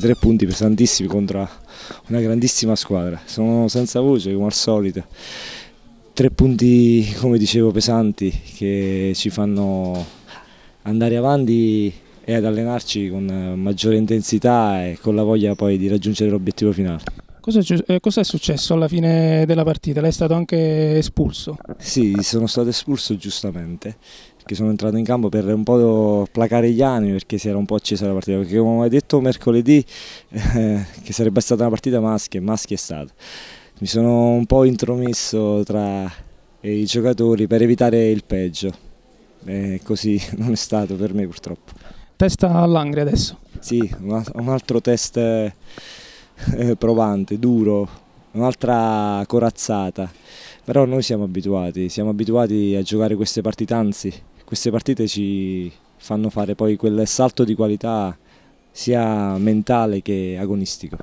Tre punti pesantissimi contro una grandissima squadra, sono senza voce come al solito. Tre punti, come dicevo, pesanti che ci fanno andare avanti e ad allenarci con maggiore intensità e con la voglia poi di raggiungere l'obiettivo finale. Cosa, è eh, successo alla fine della partita? Lei è stato anche espulso? Sì, sono stato espulso giustamente che sono entrato in campo per un po' placare gli animi perché si era un po' accesa la partita, perché come ho detto mercoledì eh, che sarebbe stata una partita maschia, maschia è stata. Mi sono un po' intromesso tra i giocatori per evitare il peggio, eh, così non è stato per me purtroppo. Testa all'angria adesso? Sì, un altro test eh, eh, provante, duro, un'altra corazzata però noi siamo abituati, siamo abituati a giocare queste partite, anzi queste partite ci fanno fare poi quel salto di qualità sia mentale che agonistico.